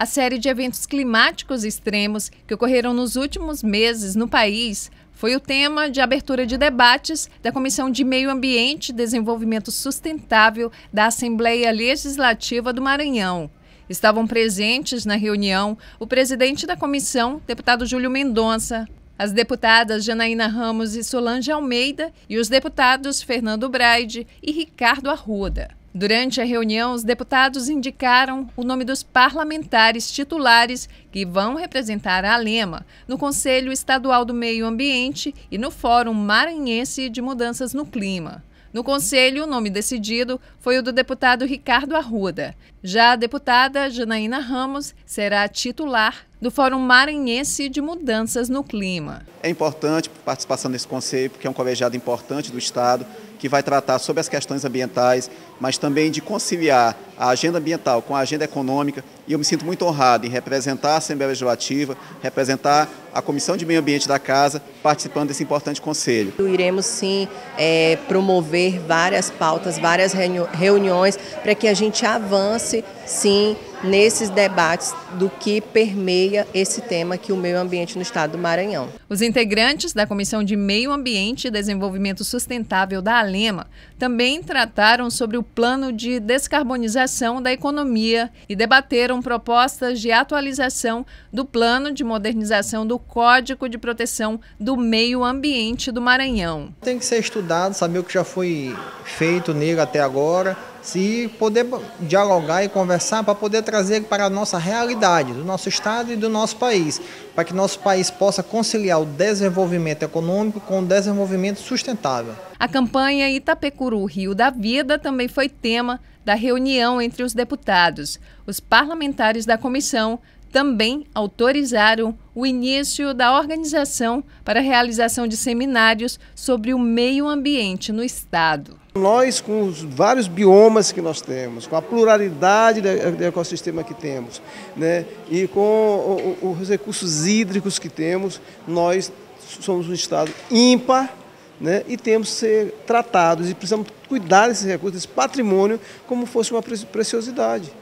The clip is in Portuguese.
a série de eventos climáticos extremos que ocorreram nos últimos meses no país foi o tema de abertura de debates da Comissão de Meio Ambiente e Desenvolvimento Sustentável da Assembleia Legislativa do Maranhão. Estavam presentes na reunião o presidente da comissão, deputado Júlio Mendonça, as deputadas Janaína Ramos e Solange Almeida e os deputados Fernando Braide e Ricardo Arruda. Durante a reunião, os deputados indicaram o nome dos parlamentares titulares que vão representar a Alema no Conselho Estadual do Meio Ambiente e no Fórum Maranhense de Mudanças no Clima. No conselho, o nome decidido foi o do deputado Ricardo Arruda. Já a deputada Janaína Ramos será titular do Fórum Maranhense de Mudanças no Clima. É importante a participação nesse conselho, porque é um colegiado importante do Estado, que vai tratar sobre as questões ambientais, mas também de conciliar a agenda ambiental com a agenda econômica. E eu me sinto muito honrado em representar a Assembleia Legislativa, representar a Comissão de Meio Ambiente da Casa, participando desse importante conselho. Iremos sim é, promover várias pautas, várias reuniões, para que a gente avance sim nesses debates do que permeia esse tema que o meio ambiente no estado do Maranhão. Os integrantes da Comissão de Meio Ambiente e Desenvolvimento Sustentável da Alema também trataram sobre o plano de descarbonização da economia e debateram propostas de atualização do plano de modernização do Código de Proteção do Meio Ambiente do Maranhão. Tem que ser estudado, saber o que já foi feito nele até agora se poder dialogar e conversar para poder trazer para a nossa realidade, do nosso estado e do nosso país, para que nosso país possa conciliar o desenvolvimento econômico com o desenvolvimento sustentável. A campanha Itapecuru Rio da Vida também foi tema da reunião entre os deputados. Os parlamentares da comissão também autorizaram o início da organização para a realização de seminários sobre o meio ambiente no estado. Nós, com os vários biomas que nós temos, com a pluralidade do ecossistema que temos, né, e com os recursos hídricos que temos, nós somos um Estado ímpar né, e temos que ser tratados e precisamos cuidar desses recursos, desse patrimônio, como fosse uma preciosidade.